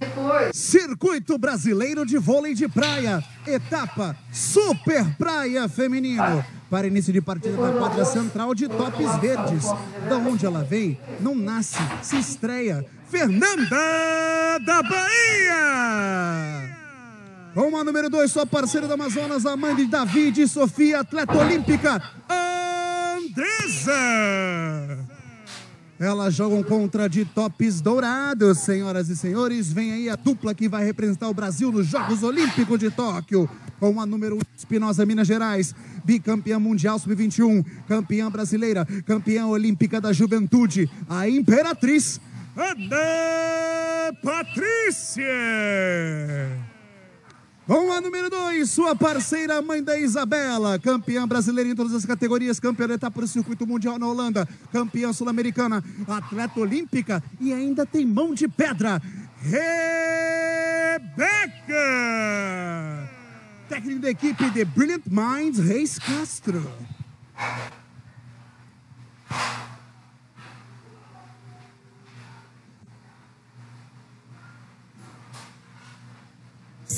Depois. Circuito Brasileiro de Vôlei de Praia, etapa Super Praia Feminino. Para início de partida da quadra central de Tops Verdes. Da onde ela vem, não nasce, se estreia. Fernanda da Bahia! Com a número 2, sua parceira do Amazonas, a mãe de David e Sofia, atleta olímpica, Andresa! Elas jogam contra de tops dourados, senhoras e senhores. Vem aí a dupla que vai representar o Brasil nos Jogos Olímpicos de Tóquio. Com a número 1, Espinosa Minas Gerais, bicampeã mundial sub-21, campeã brasileira, campeã olímpica da juventude, a Imperatriz Ana Patrícia. Vamos a número 2, sua parceira, mãe da Isabela, campeã brasileira em todas as categorias, campeã da etapa do circuito mundial na Holanda, campeã sul-americana, atleta olímpica e ainda tem mão de pedra. Rebeca! Técnico da equipe de Brilliant Minds, Reis Castro.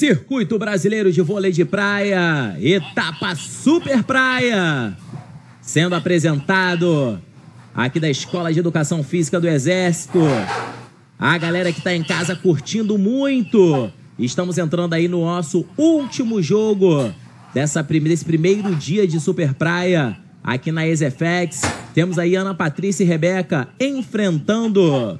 Circuito Brasileiro de Vôlei de Praia, etapa Super Praia, sendo apresentado aqui da Escola de Educação Física do Exército. A galera que está em casa curtindo muito. Estamos entrando aí no nosso último jogo dessa prime desse primeiro dia de Super Praia aqui na EsFX Temos aí Ana Patrícia e Rebeca enfrentando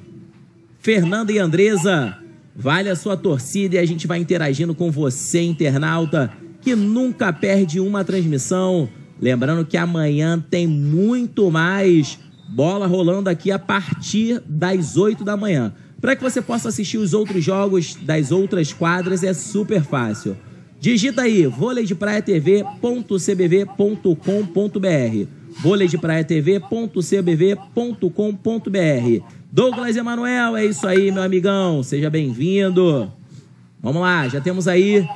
Fernanda e Andresa Vale a sua torcida e a gente vai interagindo com você, internauta, que nunca perde uma transmissão. Lembrando que amanhã tem muito mais bola rolando aqui a partir das 8 da manhã. Para que você possa assistir os outros jogos das outras quadras é super fácil. Digita aí vôleidepraiatv.cbv.com.br vôleidepraiatv.cbv.com.br Douglas Emanuel, é isso aí, meu amigão. Seja bem-vindo. Vamos lá, já temos aí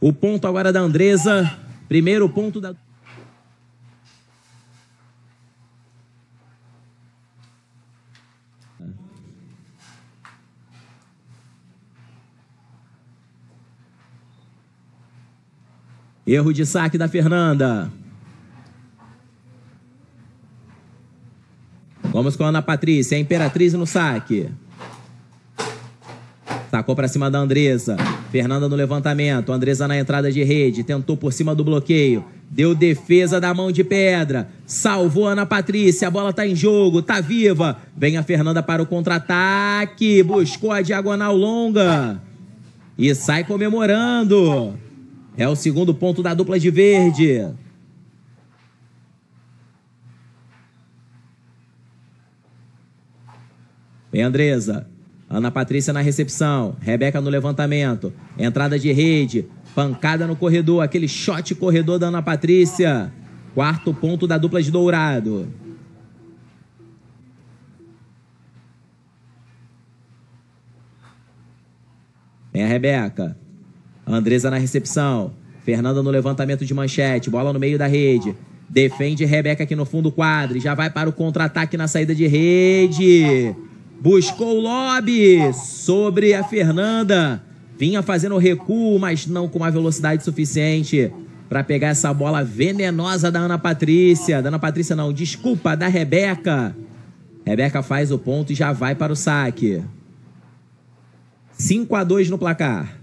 o ponto agora da Andresa. Primeiro ponto da. Erro de saque da Fernanda. Vamos com a Ana Patrícia, a Imperatriz no saque. Tacou para cima da Andresa. Fernanda no levantamento. Andresa na entrada de rede. Tentou por cima do bloqueio. Deu defesa da mão de pedra. Salvou Ana Patrícia. A bola tá em jogo. Tá viva. Vem a Fernanda para o contra-ataque. Buscou a diagonal longa. E sai comemorando. É o segundo ponto da dupla de verde. Vem Andresa. Ana Patrícia na recepção. Rebeca no levantamento. Entrada de rede. Pancada no corredor. Aquele shot corredor da Ana Patrícia. Quarto ponto da dupla de Dourado. Vem a Rebeca. Andresa na recepção. Fernanda no levantamento de manchete. Bola no meio da rede. Defende Rebeca aqui no fundo do quadro. Já vai para o contra-ataque na saída de rede. Buscou o lobby sobre a Fernanda. Vinha fazendo recuo, mas não com uma velocidade suficiente para pegar essa bola venenosa da Ana Patrícia. Da Ana Patrícia não, desculpa, da Rebeca. Rebeca faz o ponto e já vai para o saque. 5 a 2 no placar.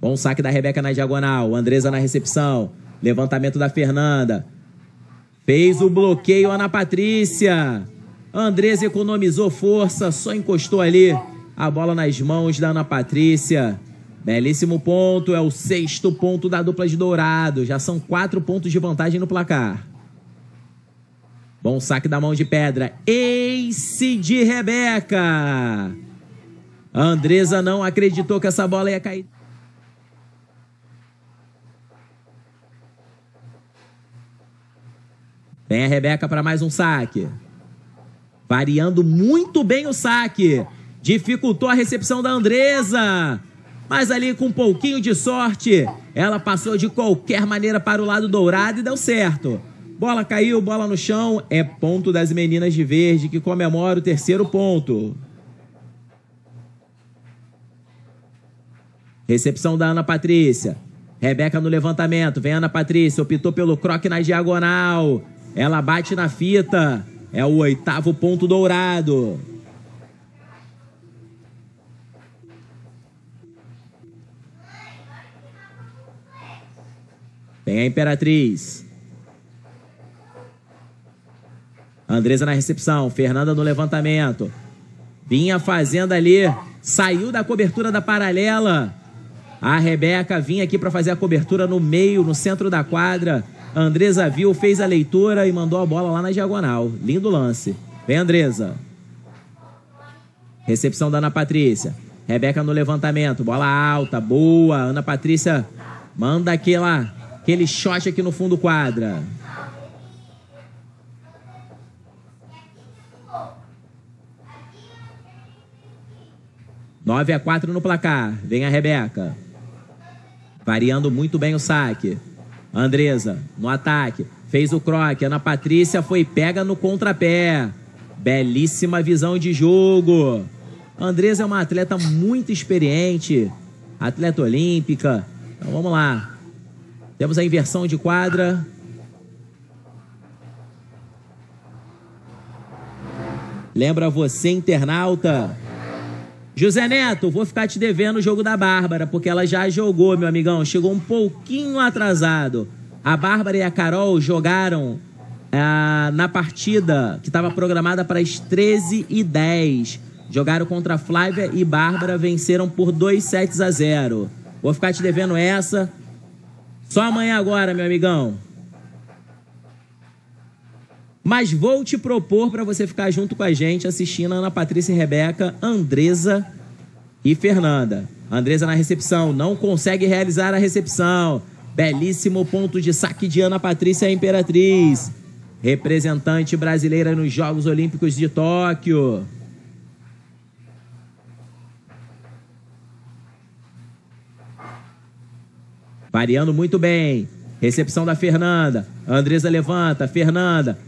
Bom saque da Rebeca na diagonal. Andresa na recepção. Levantamento da Fernanda. Fez o bloqueio, Ana Patrícia. Andresa economizou força, só encostou ali a bola nas mãos da Ana Patrícia. Belíssimo ponto, é o sexto ponto da dupla de Dourado. Já são quatro pontos de vantagem no placar. Bom saque da mão de pedra. Ace de Rebeca. Andresa não acreditou que essa bola ia cair. Vem a Rebeca para mais um saque. Variando muito bem o saque. Dificultou a recepção da Andresa. Mas ali com um pouquinho de sorte, ela passou de qualquer maneira para o lado dourado e deu certo. Bola caiu, bola no chão. É ponto das meninas de verde que comemora o terceiro ponto. Recepção da Ana Patrícia. Rebeca no levantamento. Vem Ana Patrícia. Optou pelo croque na diagonal. Ela bate na fita. É o oitavo ponto dourado. Tem a Imperatriz. Andresa na recepção. Fernanda no levantamento. Vinha fazendo ali. Saiu da cobertura da paralela. A Rebeca vinha aqui para fazer a cobertura no meio, no centro da quadra. A Andresa viu, fez a leitura e mandou a bola lá na diagonal. Lindo lance. Vem, Andresa. Recepção da Ana Patrícia. Rebeca no levantamento. Bola alta, boa. Ana Patrícia manda aquela, aquele shot aqui no fundo quadra. Nove a quatro no placar. Vem a Rebeca. Variando muito bem o saque. Andresa, no ataque. Fez o croque. Ana Patrícia foi pega no contrapé. Belíssima visão de jogo. Andresa é uma atleta muito experiente. Atleta olímpica. Então vamos lá. Temos a inversão de quadra. Lembra você, internauta, José Neto, vou ficar te devendo o jogo da Bárbara, porque ela já jogou, meu amigão. Chegou um pouquinho atrasado. A Bárbara e a Carol jogaram ah, na partida que estava programada para as 13h10. Jogaram contra Flávia e Bárbara, venceram por 2 sets a 0. Vou ficar te devendo essa. Só amanhã agora, meu amigão. Mas vou te propor para você ficar junto com a gente assistindo a Ana Patrícia e Rebeca, Andresa e Fernanda. Andresa na recepção, não consegue realizar a recepção. Belíssimo ponto de saque de Ana Patrícia Imperatriz. Representante brasileira nos Jogos Olímpicos de Tóquio. Variando muito bem. Recepção da Fernanda. Andresa levanta. Fernanda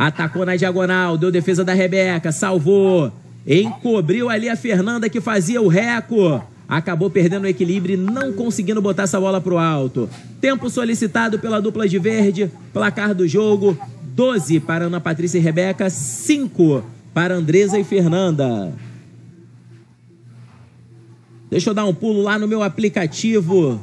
Atacou na diagonal, deu defesa da Rebeca, salvou. Encobriu ali a Fernanda que fazia o reco. Acabou perdendo o equilíbrio e não conseguindo botar essa bola para o alto. Tempo solicitado pela dupla de verde. Placar do jogo: 12 para Ana Patrícia e Rebeca, 5 para Andresa e Fernanda. Deixa eu dar um pulo lá no meu aplicativo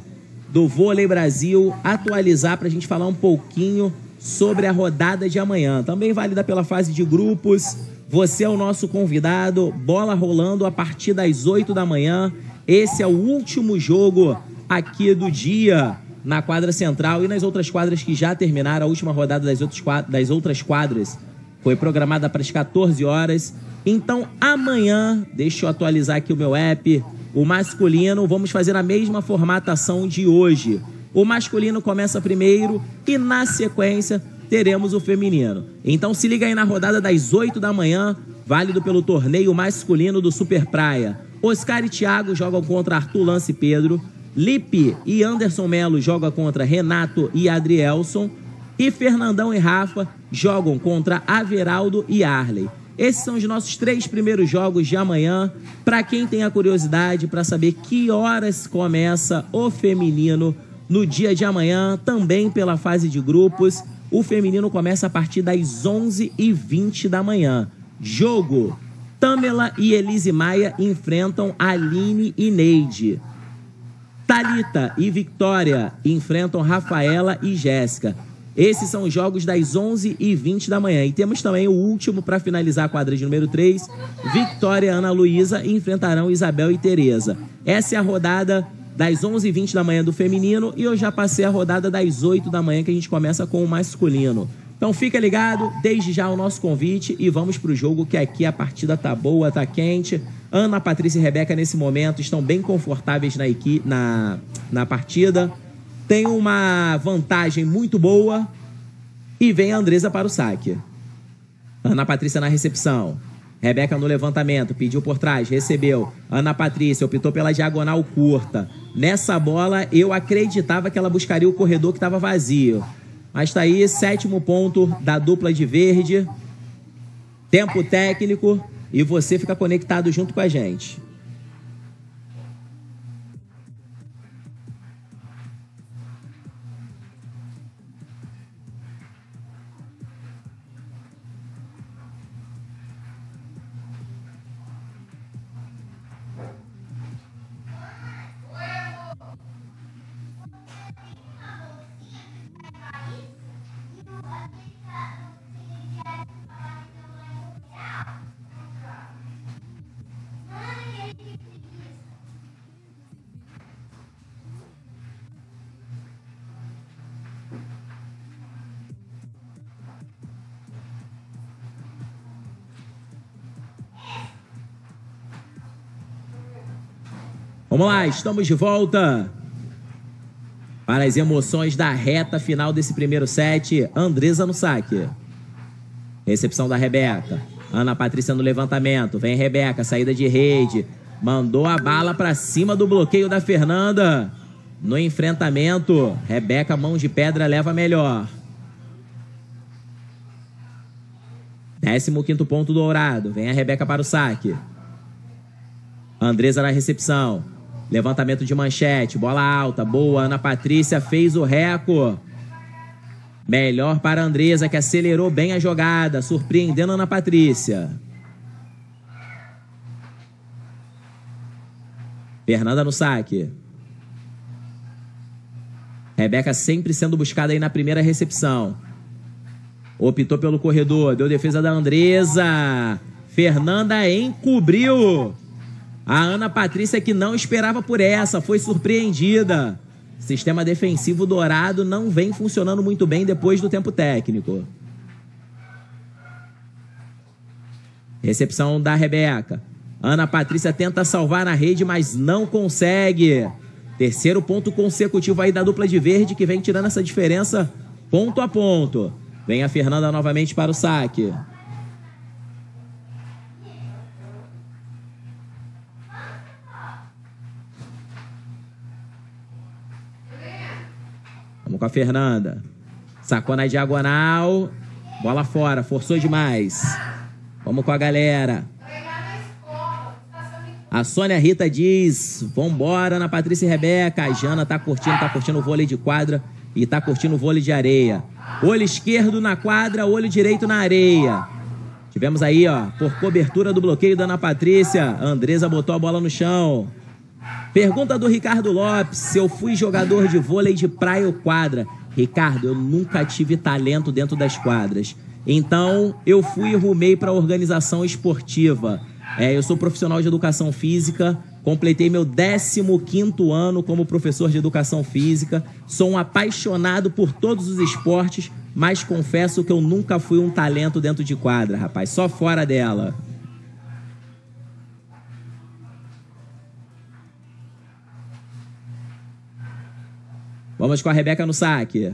do Vôlei Brasil, atualizar para a gente falar um pouquinho sobre a rodada de amanhã. Também válida pela fase de grupos. Você é o nosso convidado. Bola rolando a partir das 8 da manhã. Esse é o último jogo aqui do dia na quadra central e nas outras quadras que já terminaram. A última rodada das outras quadras, das outras quadras foi programada para as 14 horas. Então amanhã, deixa eu atualizar aqui o meu app, o masculino, vamos fazer a mesma formatação de hoje. O masculino começa primeiro e na sequência teremos o feminino. Então se liga aí na rodada das 8 da manhã, válido pelo torneio masculino do Super Praia. Oscar e Thiago jogam contra Arthur Lance e Pedro. Lipe e Anderson Melo jogam contra Renato e Adrielson. E Fernandão e Rafa jogam contra Averaldo e Arley. Esses são os nossos três primeiros jogos de amanhã. Para quem tem a curiosidade para saber que horas começa o feminino no dia de amanhã, também pela fase de grupos, o feminino começa a partir das 11h20 da manhã. Jogo: Tamela e Elise Maia enfrentam Aline e Neide. Talita e Victoria enfrentam Rafaela e Jéssica. Esses são os jogos das 11h20 da manhã. E temos também o último para finalizar a quadra de número 3. Victoria, Ana Luísa enfrentarão Isabel e Tereza. Essa é a rodada das 11h20 da manhã do feminino e eu já passei a rodada das 8 da manhã que a gente começa com o masculino. Então fica ligado, desde já o nosso convite e vamos pro jogo que aqui a partida tá boa, tá quente. Ana, Patrícia e Rebeca nesse momento estão bem confortáveis na, equipe na, na partida. Tem uma vantagem muito boa e vem a Andresa para o saque. Ana Patrícia na recepção. Rebeca no levantamento, pediu por trás, recebeu. Ana Patrícia optou pela diagonal curta. Nessa bola, eu acreditava que ela buscaria o corredor que estava vazio. Mas tá aí, sétimo ponto da dupla de verde. Tempo técnico e você fica conectado junto com a gente. Vamos lá, estamos de volta para as emoções da reta final desse primeiro set. Andresa no saque. Recepção da Rebeca. Ana Patrícia no levantamento. Vem Rebeca, saída de rede. Mandou a bala para cima do bloqueio da Fernanda. No enfrentamento, Rebeca, mão de pedra, leva melhor. 15 ponto dourado. Vem a Rebeca para o saque. Andresa na recepção. Levantamento de manchete, bola alta, boa. Ana Patrícia fez o reco. Melhor para a Andresa, que acelerou bem a jogada, surpreendendo a Ana Patrícia. Fernanda no saque. Rebeca sempre sendo buscada aí na primeira recepção. Optou pelo corredor, deu defesa da Andresa. Fernanda encobriu. A Ana Patrícia, que não esperava por essa, foi surpreendida. Sistema defensivo dourado não vem funcionando muito bem depois do tempo técnico. Recepção da Rebeca. Ana Patrícia tenta salvar na rede, mas não consegue. Terceiro ponto consecutivo aí da dupla de verde que vem tirando essa diferença ponto a ponto. Vem a Fernanda novamente para o saque. Vamos com a Fernanda. Sacou na diagonal. Bola fora, forçou demais. Vamos com a galera. A Sônia Rita diz: vambora na Patrícia e Rebeca. A Jana tá curtindo, tá curtindo o vôlei de quadra e tá curtindo o vôlei de areia. Olho esquerdo na quadra, olho direito na areia. Tivemos aí, ó, por cobertura do bloqueio da Ana Patrícia. Andresa botou a bola no chão. Pergunta do Ricardo Lopes: se eu fui jogador de vôlei de praia ou quadra? Ricardo, eu nunca tive talento dentro das quadras. Então, eu fui e rumei para a organização esportiva. É, eu sou profissional de educação física, completei meu 15 ano como professor de educação física. Sou um apaixonado por todos os esportes, mas confesso que eu nunca fui um talento dentro de quadra, rapaz, só fora dela. Vamos com a Rebeca no saque.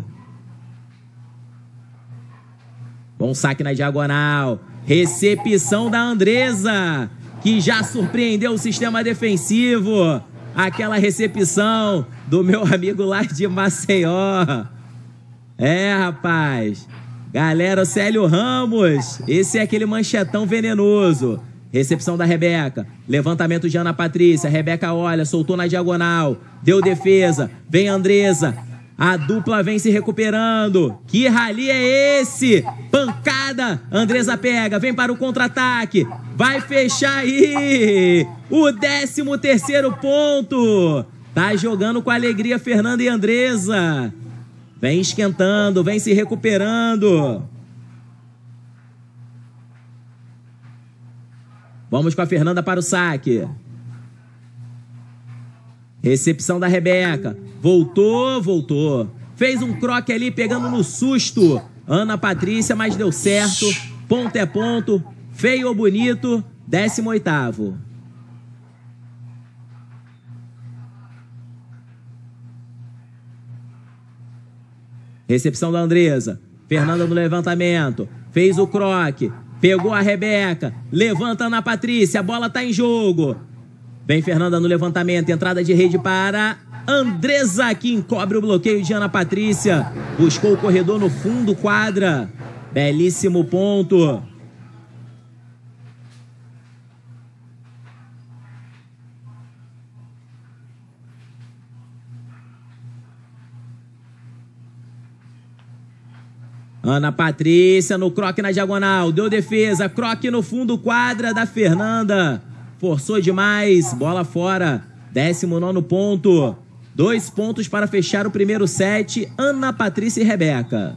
Bom saque na diagonal. Recepção da Andresa, que já surpreendeu o sistema defensivo. Aquela recepção do meu amigo lá de Maceió. É, rapaz. Galera, o Célio Ramos, esse é aquele manchetão venenoso. Recepção da Rebeca. Levantamento de Ana Patrícia. Rebeca olha, soltou na diagonal. Deu defesa. Vem Andresa. A dupla vem se recuperando. Que rali é esse? Pancada. Andresa pega, vem para o contra-ataque. Vai fechar aí. O 13 terceiro ponto. Tá jogando com alegria Fernanda e Andresa. Vem esquentando, vem se recuperando. Vamos com a Fernanda para o saque. Recepção da Rebeca. Voltou, voltou. Fez um croque ali pegando no susto. Ana Patrícia, mas deu certo. Ponto é ponto. Feio ou bonito. 18. Recepção da Andresa. Fernanda no levantamento. Fez o croque. Pegou a Rebeca. Levanta na Patrícia. A bola tá em jogo. Vem Fernanda no levantamento. Entrada de rede para Andresa, que encobre o bloqueio de Ana Patrícia. Buscou o corredor no fundo, quadra. Belíssimo ponto. Ana Patrícia no croque na diagonal. Deu defesa. Croque no fundo, quadra da Fernanda. Forçou demais. Bola fora. 19 ponto. Dois pontos para fechar o primeiro set. Ana Patrícia e Rebeca.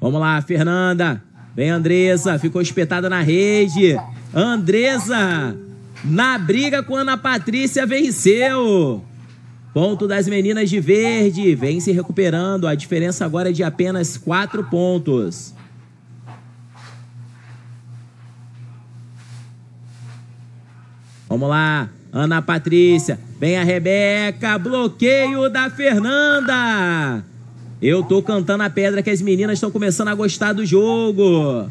Vamos lá, Fernanda. Vem, Andressa. Ficou espetada na rede. Andresa, na briga com Ana Patrícia, venceu. Ponto das meninas de verde, vem se recuperando. A diferença agora é de apenas quatro pontos. Vamos lá, Ana Patrícia, vem a Rebeca, bloqueio da Fernanda. Eu tô cantando a pedra que as meninas estão começando a gostar do jogo.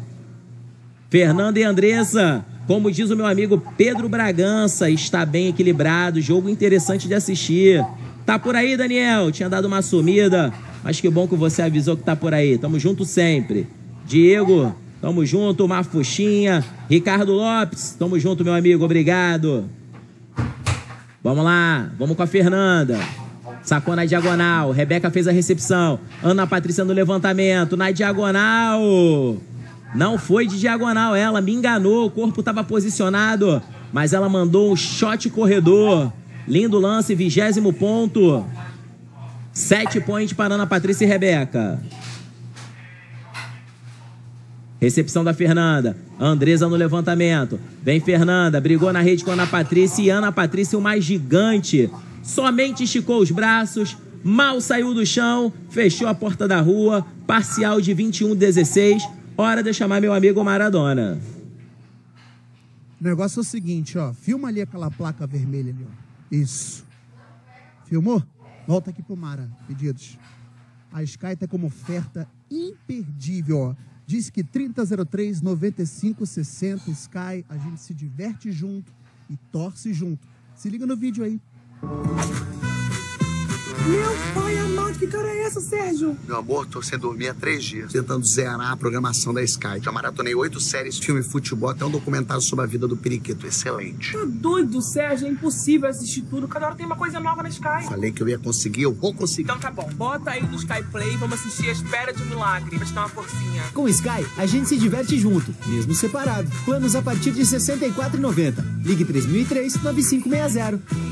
Fernando e Andressa, como diz o meu amigo Pedro Bragança, está bem equilibrado, jogo interessante de assistir. Tá por aí, Daniel? Tinha dado uma sumida, mas que bom que você avisou que tá por aí. Tamo junto sempre. Diego, tamo junto, Mafuxinha, Ricardo Lopes, tamo junto, meu amigo, obrigado. Vamos lá, vamos com a Fernanda. Sacou na diagonal. Rebeca fez a recepção. Ana Patrícia no levantamento. Na diagonal. Não foi de diagonal ela, me enganou, o corpo estava posicionado, mas ela mandou um shot corredor. Lindo lance, vigésimo ponto. Sete points para Ana Patrícia e Rebeca. Recepção da Fernanda. Andresa no levantamento. Vem Fernanda, brigou na rede com Ana Patrícia e Ana Patrícia, o mais gigante. Somente esticou os braços, mal saiu do chão, fechou a porta da rua. Parcial de 21-16. Hora de chamar meu amigo Maradona. O negócio é o seguinte, ó. Filma ali aquela placa vermelha ali, ó. Isso. Filmou? Volta aqui pro Mara, pedidos. A Sky tá como oferta imperdível, ó. Diz que 3003 9560 Sky, a gente se diverte junto e torce junto. Se liga no vídeo aí. Meu pai amado, que cara é essa, Sérgio? Meu amor, tô sem dormir há três dias, tentando zerar a programação da Sky. Já maratonei oito séries, filme, futebol, até um documentário sobre a vida do periquito. Excelente. Tá doido, Sérgio? É impossível assistir tudo. Cada hora tem uma coisa nova na Sky. Falei que eu ia conseguir, eu vou conseguir. Então tá bom, bota aí no Sky Play, vamos assistir A Espera de um Milagre. Vai te uma forcinha. Com Sky, a gente se diverte junto, mesmo separado. Planos a partir de R$ 64,90. Ligue 3003 9560.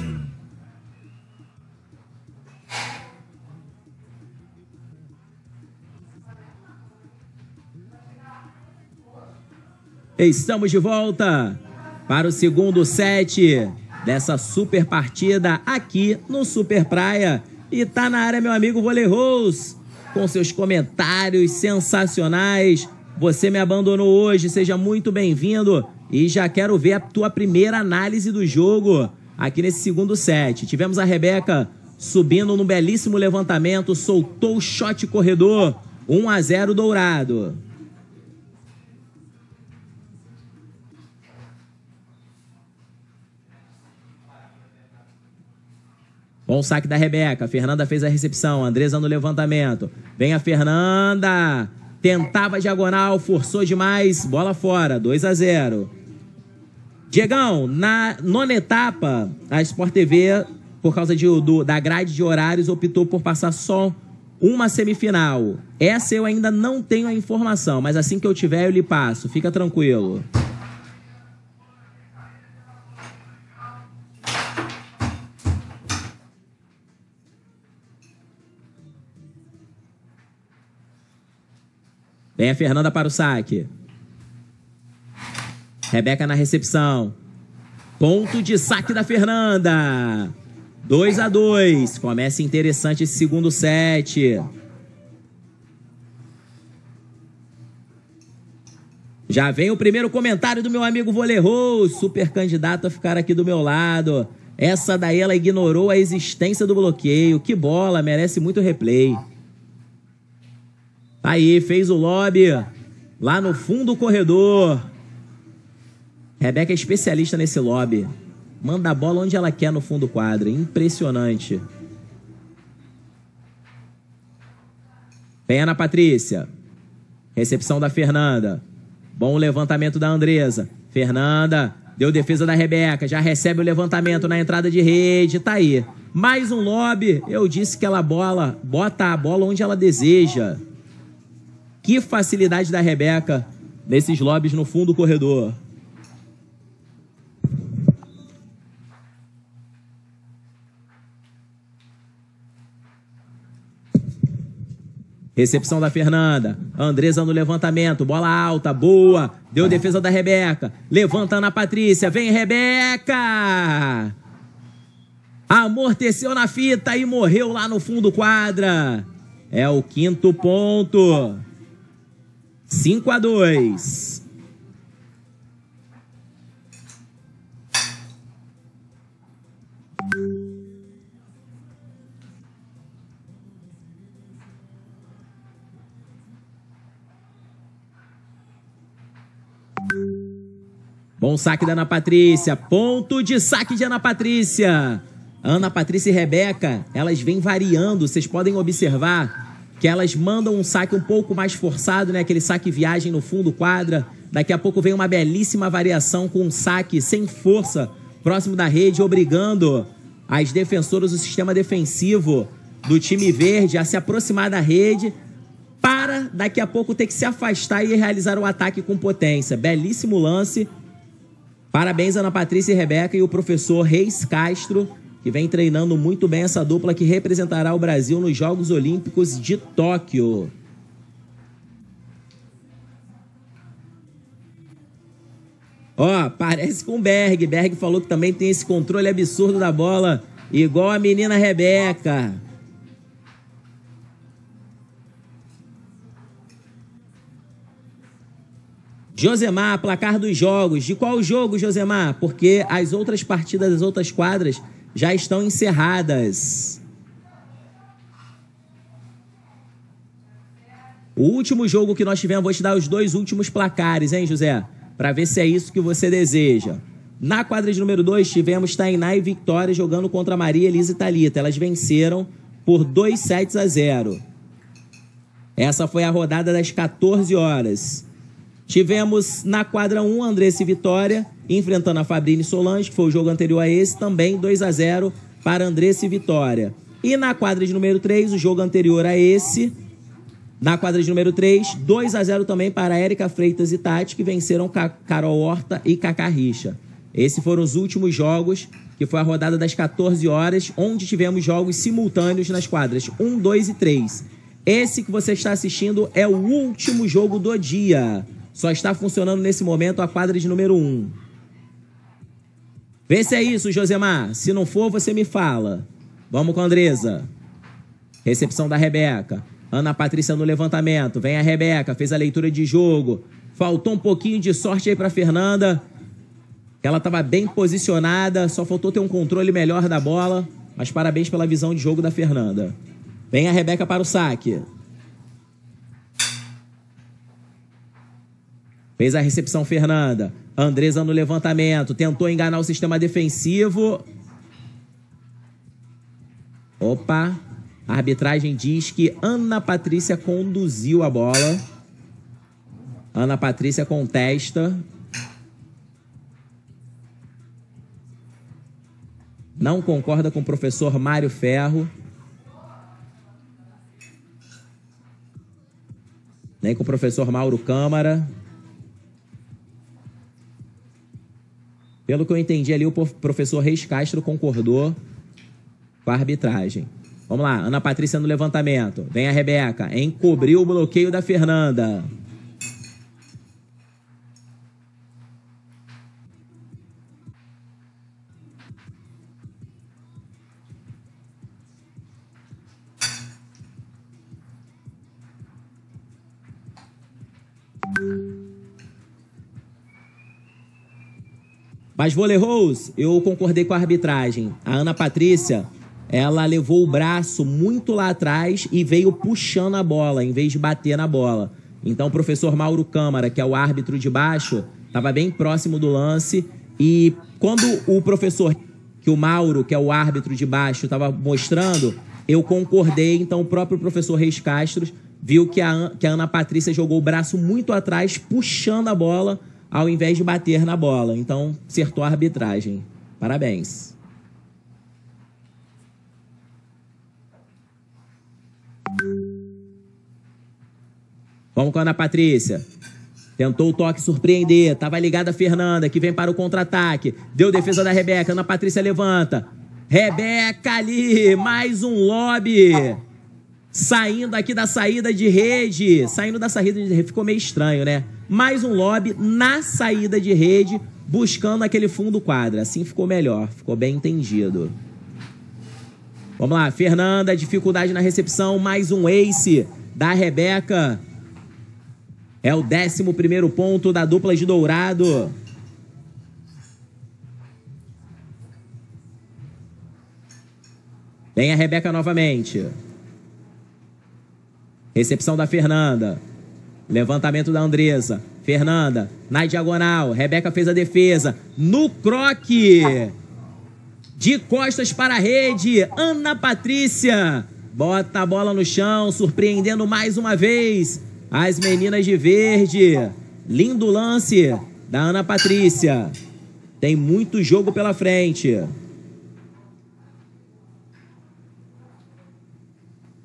Estamos de volta para o segundo set dessa super partida aqui no Super Praia. E tá na área meu amigo Vôlei Rose, com seus comentários sensacionais. Você me abandonou hoje, seja muito bem-vindo. E já quero ver a tua primeira análise do jogo aqui nesse segundo set. Tivemos a Rebeca subindo num belíssimo levantamento, soltou o shot corredor. 1 a 0 Dourado. Bom saque da Rebeca. Fernanda fez a recepção. Andresa no levantamento. Vem a Fernanda. Tentava diagonal, forçou demais. Bola fora. 2 a 0. Diegão, na nona etapa, a Sport TV, por causa de, do, da grade de horários, optou por passar só uma semifinal. Essa eu ainda não tenho a informação, mas assim que eu tiver, eu lhe passo. Fica tranquilo. Vem a Fernanda para o saque. Rebeca na recepção. Ponto de saque da Fernanda. 2 a 2. Começa interessante esse segundo set. Já vem o primeiro comentário do meu amigo Volerro, super candidato a ficar aqui do meu lado. Essa daí ela ignorou a existência do bloqueio. Que bola, merece muito replay. Aí, fez o lobby lá no fundo do corredor. Rebeca é especialista nesse lobby. Manda a bola onde ela quer no fundo do quadro. Impressionante. Vem Ana Patrícia. Recepção da Fernanda. Bom levantamento da Andresa. Fernanda deu defesa da Rebeca. Já recebe o levantamento na entrada de rede. Tá aí. Mais um lobby. Eu disse que ela bola, bota a bola onde ela deseja. Que facilidade da Rebeca nesses lobbies no fundo do corredor. Recepção da Fernanda. Andresa no levantamento. Bola alta. Boa. Deu defesa da Rebeca. Levanta na Patrícia. Vem, Rebeca! Amorteceu na fita e morreu lá no fundo quadra. É o quinto ponto. 5 a 2. Bom saque da Ana Patrícia. Ponto de saque de Ana Patrícia. Ana Patrícia e Rebeca, elas vêm variando, vocês podem observar que elas mandam um saque um pouco mais forçado, né? Aquele saque viagem no fundo quadra. Daqui a pouco vem uma belíssima variação com um saque sem força próximo da rede, obrigando as defensoras do sistema defensivo do time verde a se aproximar da rede para daqui a pouco ter que se afastar e realizar o um ataque com potência. Belíssimo lance. Parabéns, Ana Patrícia e Rebeca e o professor Reis Castro que vem treinando muito bem essa dupla que representará o Brasil nos Jogos Olímpicos de Tóquio. Ó, parece com o Berg. Berg falou que também tem esse controle absurdo da bola, igual a menina Rebeca. Josemar, placar dos jogos. De qual jogo, Josemar? Porque as outras partidas, as outras quadras já estão encerradas. O último jogo que nós tivemos, vou te dar os dois últimos placares, hein, José? Para ver se é isso que você deseja. Na quadra de número 2, tivemos Tainá e Vitória jogando contra Maria Elisa e Thalita. Elas venceram por 2 sets a 0. Essa foi a rodada das 14 horas. Tivemos na quadra 1, um, Andressa e Vitória enfrentando a Fabrini Solange, que foi o jogo anterior a esse, também 2 a 0 para Andressa e Vitória. E na quadra de número 3, o jogo anterior a esse, na quadra de número 3, 2 a 0 também para Érica Freitas e Tati, que venceram Carol Horta e Cacá Richa. Esses foram os últimos jogos, que foi a rodada das 14 horas, onde tivemos jogos simultâneos nas quadras 1, 2 e 3. Esse que você está assistindo é o último jogo do dia. Só está funcionando nesse momento a quadra de número 1. Vê se é isso, Josemar. Se não for, você me fala. Vamos com a Andresa. Recepção da Rebeca. Ana Patrícia no levantamento. Vem a Rebeca, fez a leitura de jogo. Faltou um pouquinho de sorte aí para Fernanda. Ela estava bem posicionada, só faltou ter um controle melhor da bola. Mas parabéns pela visão de jogo da Fernanda. Vem a Rebeca para o saque. Fez a recepção, Fernanda. Andresa no levantamento. Tentou enganar o sistema defensivo. Opa. A arbitragem diz que Ana Patrícia conduziu a bola. Ana Patrícia contesta. Não concorda com o professor Mário Ferro. Nem com o professor Mauro Câmara. Pelo que eu entendi ali, o professor Reis Castro concordou com a arbitragem. Vamos lá, Ana Patrícia no levantamento. Vem a Rebeca. Encobriu o bloqueio da Fernanda. Mas vôlei Rose, eu concordei com a arbitragem. A Ana Patrícia, ela levou o braço muito lá atrás e veio puxando a bola, em vez de bater na bola. Então o professor Mauro Câmara, que é o árbitro de baixo, estava bem próximo do lance. E quando o professor, que o Mauro, que é o árbitro de baixo, estava mostrando, eu concordei. Então o próprio professor Reis Castro viu que a, que a Ana Patrícia jogou o braço muito atrás, puxando a bola ao invés de bater na bola. Então, acertou a arbitragem. Parabéns. Vamos com a Ana Patrícia. Tentou o toque surpreender. Tava ligada a Fernanda, que vem para o contra-ataque. Deu defesa da Rebeca. Ana Patrícia levanta. Rebeca ali, mais um lobby saindo aqui da saída de rede. Saindo da saída de rede, ficou meio estranho, né? Mais um lobby na saída de rede, buscando aquele fundo quadra. Assim ficou melhor, ficou bem entendido. Vamos lá, Fernanda, dificuldade na recepção, mais um ace da Rebeca. É o 11 primeiro ponto da dupla de Dourado. Vem a Rebeca novamente. Recepção da Fernanda. Levantamento da Andresa. Fernanda, na diagonal. Rebeca fez a defesa. No croque. De costas para a rede. Ana Patrícia. Bota a bola no chão, surpreendendo mais uma vez as meninas de verde. Lindo lance da Ana Patrícia. Tem muito jogo pela frente.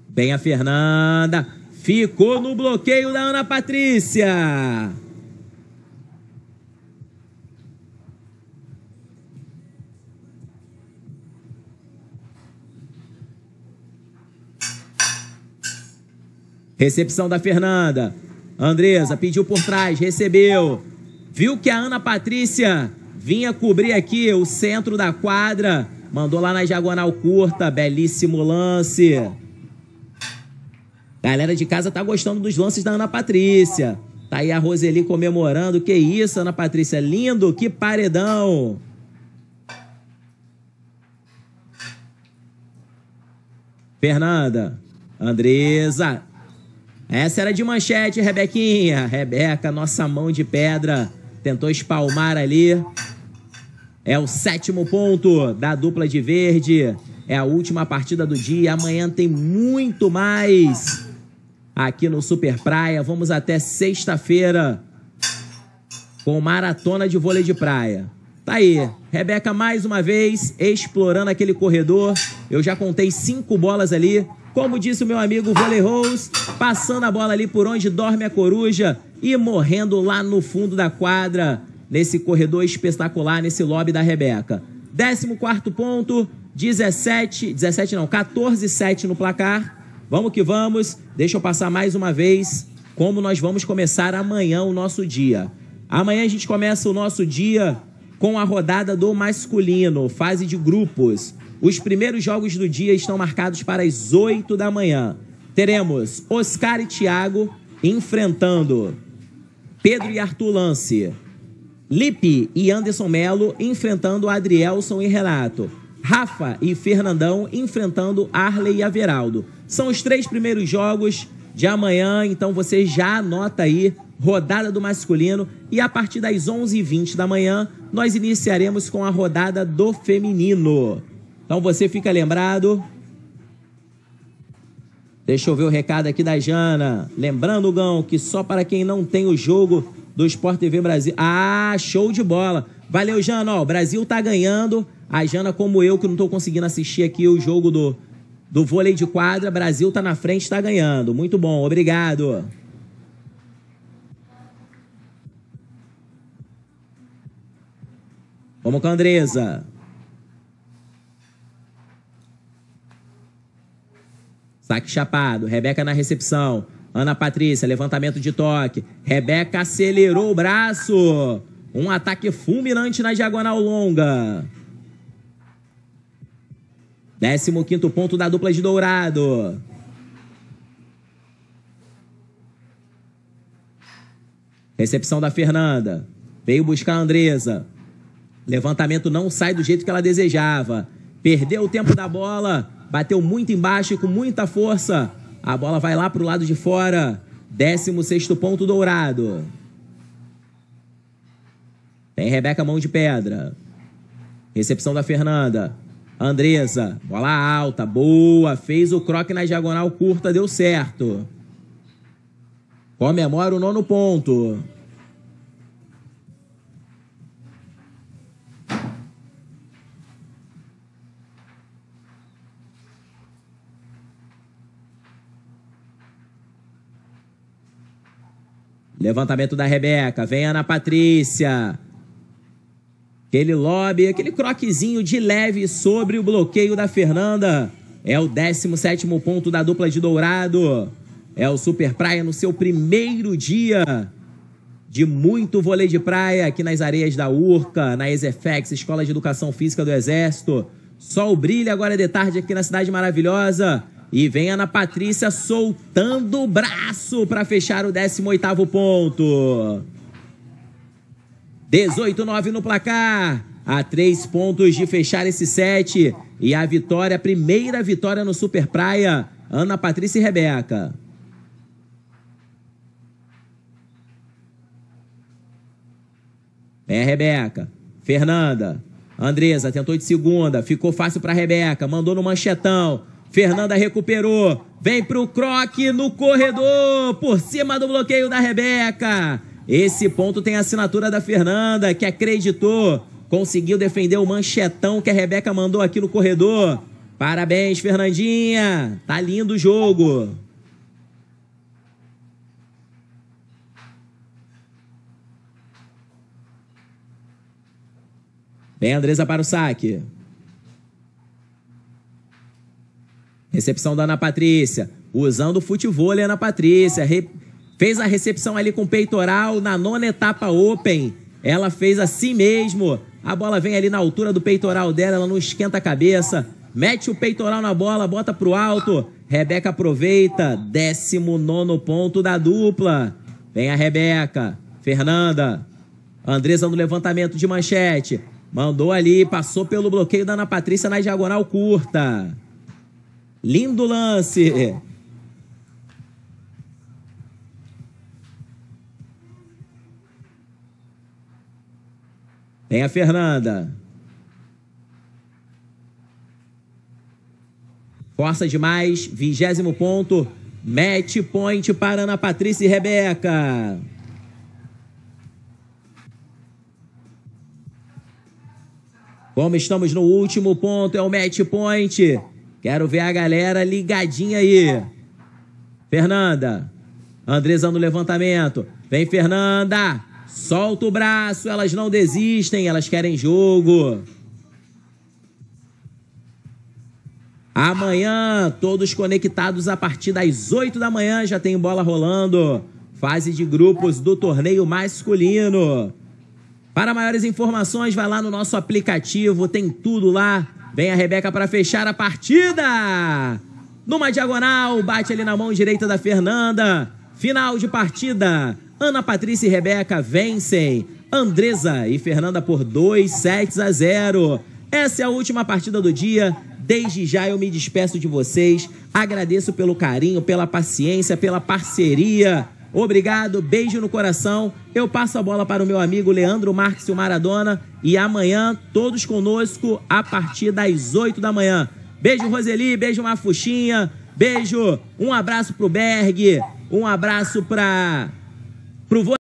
Bem a Fernanda. Ficou no bloqueio da Ana Patrícia. Recepção da Fernanda. Andresa pediu por trás, recebeu. Viu que a Ana Patrícia vinha cobrir aqui o centro da quadra. Mandou lá na diagonal curta, belíssimo lance. Galera de casa tá gostando dos lances da Ana Patrícia. Tá aí a Roseli comemorando. Que isso, Ana Patrícia. Lindo, que paredão. Fernanda. Andresa. Essa era de manchete, Rebequinha. Rebeca, nossa mão de pedra. Tentou espalmar ali. É o sétimo ponto da dupla de verde. É a última partida do dia. Amanhã tem muito mais aqui no Super Praia. Vamos até sexta-feira com maratona de vôlei de praia. Tá aí, Rebeca mais uma vez explorando aquele corredor. Eu já contei cinco bolas ali. Como disse o meu amigo Vôlei Rose, passando a bola ali por onde dorme a coruja e morrendo lá no fundo da quadra, nesse corredor espetacular, nesse lobby da Rebeca. 14 ponto, 17, 17 não, 14-7 no placar. Vamos que vamos. Deixa eu passar mais uma vez como nós vamos começar amanhã o nosso dia. Amanhã a gente começa o nosso dia com a rodada do masculino, fase de grupos. Os primeiros jogos do dia estão marcados para as 8 da manhã. Teremos Oscar e Thiago enfrentando Pedro e Arthur Lance. Lipe e Anderson Melo enfrentando Adrielson e Renato. Rafa e Fernandão enfrentando Arley e Averaldo. São os três primeiros jogos de amanhã, então você já anota aí, rodada do masculino. E a partir das 11h20 da manhã, nós iniciaremos com a rodada do feminino. Então você fica lembrado. Deixa eu ver o recado aqui da Jana. Lembrando, Gão, que só para quem não tem o jogo do Sport TV Brasil. Ah, show de bola. Valeu, Jana. Ó, o Brasil tá ganhando. A Jana, como eu, que não estou conseguindo assistir aqui o jogo do, do vôlei de quadra, Brasil está na frente, está ganhando. Muito bom, obrigado. Vamos com a Andresa. Saque chapado. Rebeca na recepção. Ana Patrícia, levantamento de toque. Rebeca acelerou o braço. Um ataque fulminante na diagonal longa. 15 ponto da dupla de Dourado. Recepção da Fernanda. Veio buscar a Andresa. Levantamento não sai do jeito que ela desejava. Perdeu o tempo da bola. Bateu muito embaixo e com muita força. A bola vai lá para o lado de fora. 16 ponto Dourado. Tem Rebeca Mão de Pedra. Recepção da Fernanda. Andresa, bola alta, boa. Fez o croque na diagonal curta, deu certo. Comemora o nono ponto. Levantamento da Rebeca. Vem Ana Patrícia. Aquele lobby, aquele croquezinho de leve sobre o bloqueio da Fernanda. É o 17 ponto da dupla de Dourado. É o Super Praia no seu primeiro dia de muito vôlei de praia aqui nas areias da Urca, na Esfex Escola de Educação Física do Exército. Sol brilha agora é de tarde aqui na cidade maravilhosa. E vem Ana Patrícia soltando o braço para fechar o 18º ponto. 18-9 no placar. A três pontos de fechar esse set. E a vitória, a primeira vitória no Super Praia. Ana Patrícia e Rebeca. É, Rebeca. Fernanda. Andresa tentou de segunda. Ficou fácil para Rebeca. Mandou no manchetão. Fernanda recuperou. Vem pro croque no corredor. Por cima do bloqueio da Rebeca. Esse ponto tem a assinatura da Fernanda, que acreditou, conseguiu defender o manchetão que a Rebeca mandou aqui no corredor. Parabéns, Fernandinha! Tá lindo o jogo! Vem, Andresa, para o saque. Recepção da Ana Patrícia. Usando o futebol, Ana Patrícia. Re Fez a recepção ali com o peitoral na nona etapa Open. Ela fez assim mesmo. A bola vem ali na altura do peitoral dela, ela não esquenta a cabeça. Mete o peitoral na bola, bota pro alto. Rebeca aproveita. 19 ponto da dupla. Vem a Rebeca. Fernanda. Andresa no levantamento de manchete. Mandou ali, passou pelo bloqueio da Ana Patrícia na diagonal curta. Lindo lance. Vem a Fernanda. Força demais, vigésimo ponto. Match point para Ana Patrícia e Rebeca. Como estamos no último ponto, é o match point. Quero ver a galera ligadinha aí. Fernanda. Andresa no levantamento. Vem, Fernanda. Solta o braço, elas não desistem, elas querem jogo. Amanhã, todos conectados a partir das 8 da manhã, já tem bola rolando. Fase de grupos do torneio masculino. Para maiores informações, vai lá no nosso aplicativo, tem tudo lá. Vem a Rebeca para fechar a partida. Numa diagonal, bate ali na mão direita da Fernanda. Final de partida. Ana Patrícia e Rebeca vencem. Andresa e Fernanda por 2 sets a 0. Essa é a última partida do dia. Desde já eu me despeço de vocês. Agradeço pelo carinho, pela paciência, pela parceria. Obrigado, beijo no coração. Eu passo a bola para o meu amigo Leandro Marques e o Maradona. E amanhã, todos conosco, a partir das 8 da manhã. Beijo, Roseli, beijo, Mafuxinha. Beijo, um abraço pro Berg, um abraço para provou